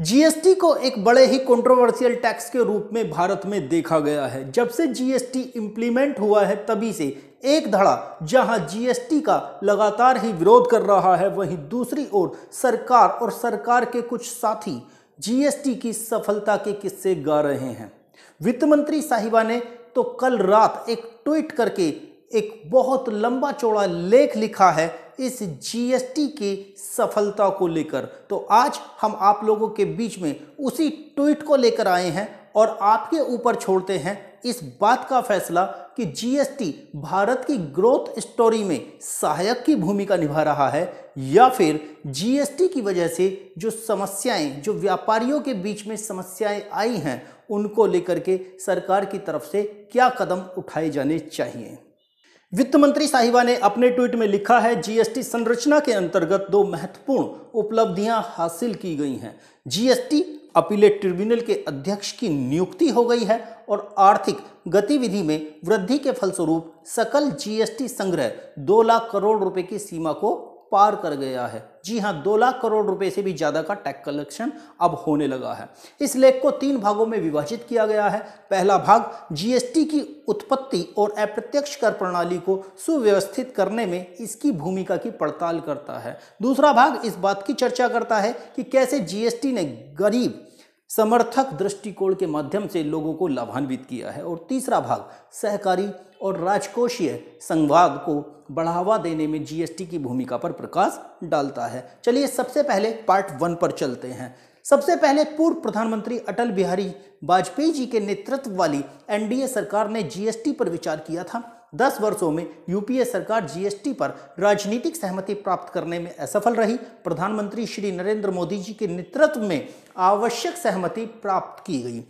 GST को एक बड़े ही कंट्रोवर्शियल टैक्स के रूप में भारत में देखा गया है जब से जीएसटी इम्प्लीमेंट हुआ है तभी से एक धड़ा जहां जीएसटी का लगातार ही विरोध कर रहा है वहीं दूसरी ओर सरकार और सरकार के कुछ साथी जीएसटी की सफलता के किस्से गा रहे हैं वित्त मंत्री साहिबा ने तो कल रात एक ट्वीट करके एक बहुत लंबा चौड़ा लेख लिखा है इस जीएसटी की सफलता को लेकर तो आज हम आप लोगों के बीच में उसी ट्वीट को लेकर आए हैं और आपके ऊपर छोड़ते हैं इस बात का फैसला कि जीएसटी भारत की ग्रोथ स्टोरी में सहायक की भूमिका निभा रहा है या फिर जीएसटी की वजह से जो समस्याएं जो व्यापारियों के बीच में समस्याएं आई हैं उनको लेकर के सरकार की तरफ से क्या कदम उठाए जाने चाहिए वित्त मंत्री साहिबा ने अपने ट्वीट में लिखा है जीएसटी संरचना के अंतर्गत दो महत्वपूर्ण उपलब्धियां हासिल की गई हैं जीएसटी अपीलेट ट्रिब्यूनल के अध्यक्ष की नियुक्ति हो गई है और आर्थिक गतिविधि में वृद्धि के फलस्वरूप सकल जीएसटी संग्रह दो लाख करोड़ रुपए की सीमा को पार कर गया है जी हाँ दो लाख करोड़ रुपए से भी ज़्यादा का टैक्स कलेक्शन अब होने लगा है इस लेख को तीन भागों में विभाजित किया गया है पहला भाग जीएसटी की उत्पत्ति और अप्रत्यक्ष कर प्रणाली को सुव्यवस्थित करने में इसकी भूमिका की पड़ताल करता है दूसरा भाग इस बात की चर्चा करता है कि कैसे जीएसटी ने गरीब समर्थक दृष्टिकोण के माध्यम से लोगों को लाभान्वित किया है और तीसरा भाग सहकारी और राजकोषीय संवाद को बढ़ावा देने में जीएसटी की भूमिका पर प्रकाश डालता है चलिए सबसे पहले पार्ट वन पर चलते हैं सबसे पहले पूर्व प्रधानमंत्री अटल बिहारी वाजपेयी जी के नेतृत्व वाली एनडीए सरकार ने जीएसटी पर विचार किया था दस वर्षों में यूपीए सरकार जीएसटी पर राजनीतिक सहमति प्राप्त करने में असफल रही प्रधानमंत्री श्री नरेंद्र मोदी जी के नेतृत्व में आवश्यक सहमति प्राप्त की गई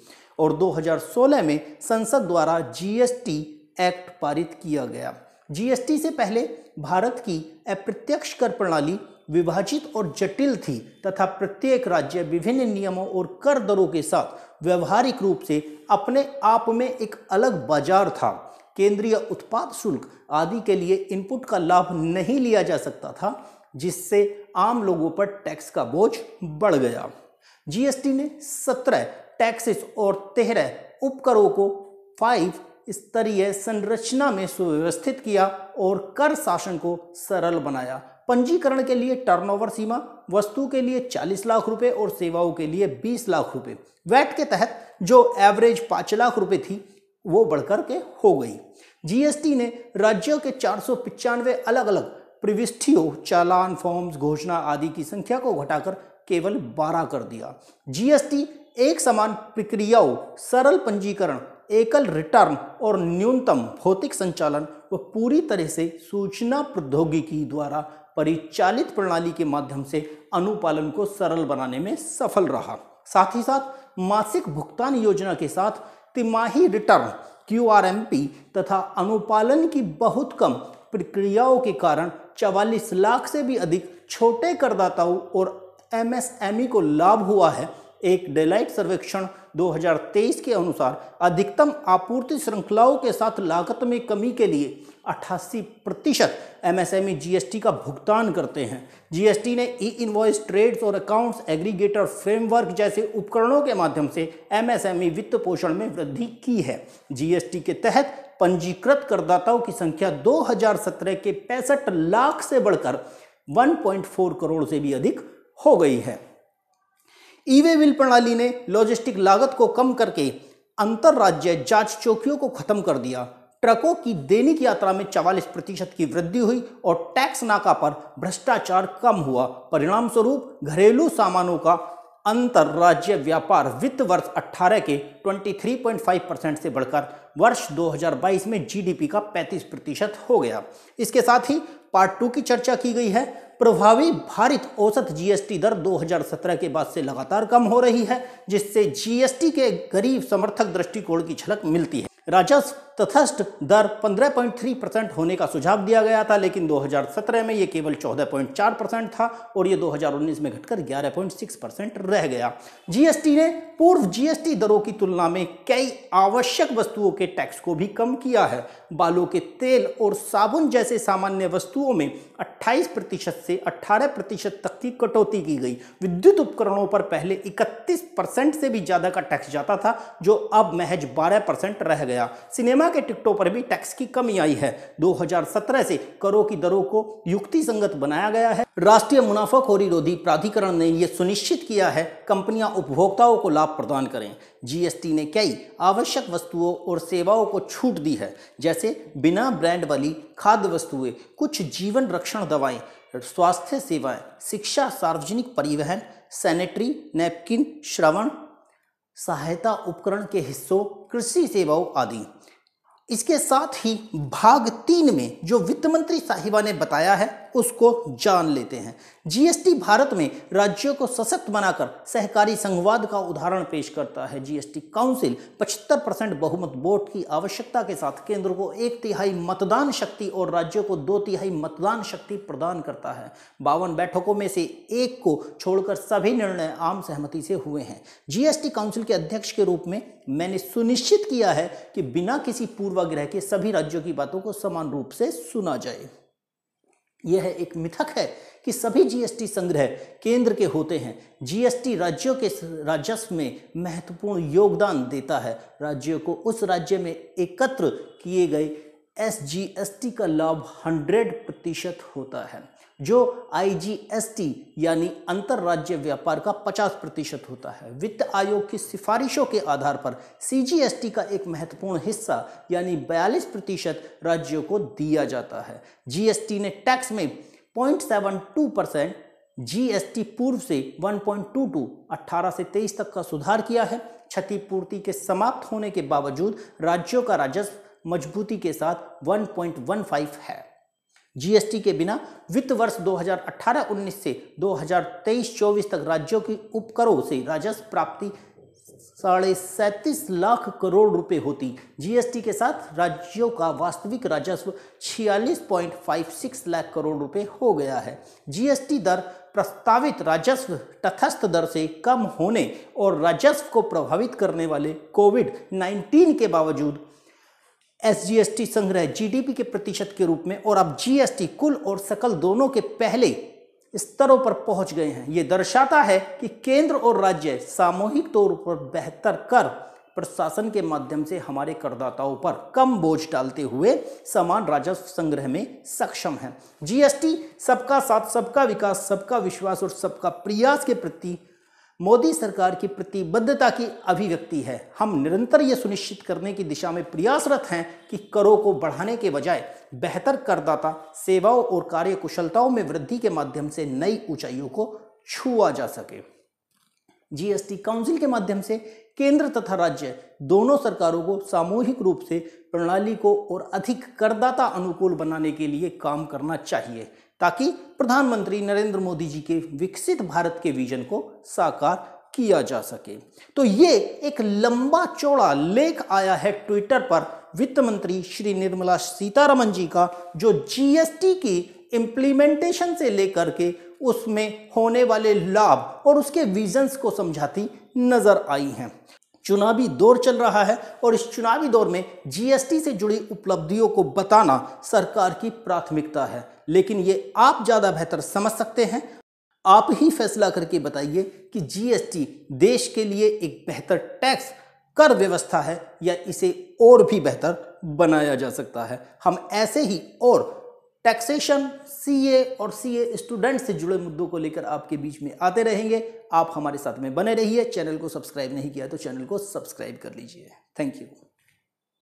और 2016 में संसद द्वारा जीएसटी एक्ट पारित किया गया जीएसटी से पहले भारत की अप्रत्यक्ष कर प्रणाली विभाजित और जटिल थी तथा प्रत्येक राज्य विभिन्न नियमों और कर दरों के साथ व्यवहारिक रूप से अपने आप में एक अलग बाजार था केंद्रीय उत्पाद शुल्क आदि के लिए इनपुट का लाभ नहीं लिया जा सकता था जिससे आम लोगों पर टैक्स का बोझ बढ़ गया जीएसटी ने सत्रह टैक्सेस और तेरह उपकरों को फाइव स्तरीय संरचना में सुव्यवस्थित किया और कर शासन को सरल बनाया पंजीकरण के लिए टर्नओवर सीमा वस्तु के लिए 40 लाख रुपए और सेवाओं के लिए 20 लाख रुपए वैट के तहत जो एवरेज 5 लाख रुपए थी वो बढ़कर के हो गई जीएसटी ने राज्यों के चार अलग अलग प्रविष्टियों चालान फॉर्म्स घोषणा आदि की संख्या को घटाकर केवल 12 कर दिया जीएसटी एक समान प्रक्रियाओं सरल पंजीकरण एकल रिटर्न और न्यूनतम भौतिक संचालन व पूरी तरह से सूचना प्रौद्योगिकी द्वारा परिचालित प्रणाली के माध्यम से अनुपालन को सरल बनाने में सफल रहा साथ ही साथ मासिक भुगतान योजना के साथ तिमाही रिटर्न क्यू तथा अनुपालन की बहुत कम प्रक्रियाओं के कारण 44 लाख से भी अधिक छोटे करदाताओं और एमएसएमई e को लाभ हुआ है एक डेलाइट सर्वेक्षण 2023 के अनुसार अधिकतम आपूर्ति श्रृंखलाओं के साथ लागत में कमी के लिए 88 प्रतिशत एमएसएमई जीएसटी का भुगतान करते हैं जीएसटी ने ई इन्वॉइस ट्रेड्स और अकाउंट्स एग्रीगेटर फ्रेमवर्क जैसे उपकरणों के माध्यम से ई वित्त पोषण में वृद्धि की है टी के तहत पंजीकृत करदाताओं की संख्या 2017 के पैंसठ लाख से बढ़कर 1.4 करोड़ से भी अधिक हो गई है ई वे बिल प्रणाली ने लॉजिस्टिक लागत को कम करके अंतर्राज्य जांच चौकियों को खत्म कर दिया ट्रकों की दैनिक यात्रा में चवालीस प्रतिशत की वृद्धि हुई और टैक्स नाका पर भ्रष्टाचार कम हुआ परिणाम स्वरूप घरेलू सामानों का अंतर्राज्य व्यापार वित्त वर्ष 18 के 23.5 परसेंट से बढ़कर वर्ष 2022 में जीडीपी का 35 प्रतिशत हो गया इसके साथ ही पार्ट टू की चर्चा की गई है प्रभावी भारत औसत जीएसटी दर 2017 के बाद से लगातार कम हो रही है जिससे जीएसटी के गरीब समर्थक दृष्टिकोण की झलक मिलती है राजस्व तथस्थ दर 15.3 परसेंट होने का सुझाव दिया गया था लेकिन 2017 में ये केवल 14.4 परसेंट था और ये 2019 में घटकर 11.6 परसेंट रह गया जीएसटी ने पूर्व जीएसटी दरों की तुलना में कई आवश्यक वस्तुओं के टैक्स को भी कम किया है बालों के तेल और साबुन जैसे सामान्य वस्तुओं में 28 प्रतिशत से 18 प्रतिशत तक की कटौती की गई विद्युत उपकरणों पर पहले 31 परसेंट से भी ज़्यादा का टैक्स जाता था जो अब महज 12 परसेंट रह गया सिनेमा सोलह के टिकटों पर भी टैक्स की कमी आई है 2017 से करों की दरों को युक्ति संगत बनाया गया है राष्ट्रीय मुनाफाखोरी रोधी प्राधिकरण ने यह सुनिश्चित किया है कंपनियां उपभोक्ताओं को लाभ प्रदान करें जीएसटी ने कई आवश्यक वस्तुओं और सेवाओं को छूट दी है जैसे बिना ब्रांड वाली खाद्य वस्तुएं कुछ जीवन रक्षण दवाएं स्वास्थ्य सेवाएं शिक्षा सार्वजनिक परिवहन सैनिटरी नैपकिन श्रवण सहायता उपकरण के हिस्सों कृषि सेवाओं आदि इसके साथ ही भाग तीन में जो वित्त मंत्री साहिबा ने बताया है उसको जान लेते हैं जीएसटी भारत में राज्यों को सशक्त बनाकर सहकारी संघवाद का उदाहरण पेश करता है जीएसटी काउंसिल 75 परसेंट बहुमत वोट की आवश्यकता के साथ केंद्र को एक तिहाई मतदान शक्ति और राज्यों को दो तिहाई मतदान शक्ति प्रदान करता है बावन बैठकों में से एक को छोड़कर सभी निर्णय आम सहमति से हुए हैं जीएसटी काउंसिल के अध्यक्ष के रूप में मैंने सुनिश्चित किया है कि बिना किसी पूर्वाग्रह के सभी राज्यों की बातों को समान रूप से सुना जाए यह एक मिथक है कि सभी जीएसटी संग्रह केंद्र के होते हैं जीएसटी राज्यों के राजस्व में महत्वपूर्ण योगदान देता है राज्यों को उस राज्य में एकत्र किए गए एस का लाभ 100 प्रतिशत होता है जो आईजीएसटी यानी अंतर्राज्य व्यापार का 50 प्रतिशत होता है वित्त आयोग की सिफारिशों के आधार पर सीजीएसटी का एक महत्वपूर्ण हिस्सा यानी 42 प्रतिशत राज्यों को दिया जाता है जीएसटी ने टैक्स में 0.72 परसेंट जीएसटी पूर्व से 1.22 18 से 23 तक का सुधार किया है क्षतिपूर्ति के समाप्त होने के बावजूद राज्यों का राजस्व मजबूती के साथ 1.15 है जीएसटी के बिना वित्त वर्ष 2018-19 से 2023-24 तक राज्यों की उपकरों से राजस्व प्राप्ति साढ़े सैंतीस लाख करोड़ रुपए होती जीएसटी के साथ राज्यों का वास्तविक राजस्व 46.56 लाख करोड़ रुपए हो गया है जीएसटी दर प्रस्तावित राजस्व तथस्थ दर से कम होने और राजस्व को प्रभावित करने वाले कोविड 19 के बावजूद एसजीएसटी संग्रह जीडीपी के प्रतिशत के रूप में और अब जीएसटी कुल और सकल दोनों के पहले स्तरों पर पहुंच गए हैं ये दर्शाता है कि केंद्र और राज्य सामूहिक तौर पर बेहतर कर प्रशासन के माध्यम से हमारे करदाताओं पर कम बोझ डालते हुए समान राजस्व संग्रह में सक्षम है जीएसटी सबका साथ सबका विकास सबका विश्वास और सबका प्रयास के प्रति मोदी सरकार की प्रतिबद्धता की अभिव्यक्ति है हम निरंतर ये सुनिश्चित करने की दिशा में प्रयासरत हैं कि करों को बढ़ाने के बजाय बेहतर करदाता सेवाओं और कार्यकुशलताओं में वृद्धि के माध्यम से नई ऊंचाइयों को छुआ जा सके जीएसटी काउंसिल के माध्यम से केंद्र तथा राज्य दोनों सरकारों को सामूहिक रूप से प्रणाली को और अधिक करदाता अनुकूल बनाने के लिए काम करना चाहिए ताकि प्रधानमंत्री नरेंद्र मोदी जी के विकसित भारत के विजन को साकार किया जा सके तो ये एक लंबा चौड़ा लेख आया है ट्विटर पर वित्त मंत्री श्री निर्मला सीतारमन जी का जो जीएसटी की इम्प्लीमेंटेशन से लेकर के उसमें होने वाले लाभ और उसके विजन्स को समझाती नजर आई हैं चुनावी दौर चल रहा है और इस चुनावी दौर में जीएसटी से जुड़ी उपलब्धियों को बताना सरकार की प्राथमिकता है लेकिन ये आप ज़्यादा बेहतर समझ सकते हैं आप ही फैसला करके बताइए कि जीएसटी देश के लिए एक बेहतर टैक्स कर व्यवस्था है या इसे और भी बेहतर बनाया जा सकता है हम ऐसे ही और टैक्सेशन सीए और सीए स्टूडेंट से जुड़े मुद्दों को लेकर आपके बीच में आते रहेंगे आप हमारे साथ में बने रहिए चैनल को सब्सक्राइब नहीं किया तो चैनल को सब्सक्राइब कर लीजिए थैंक यू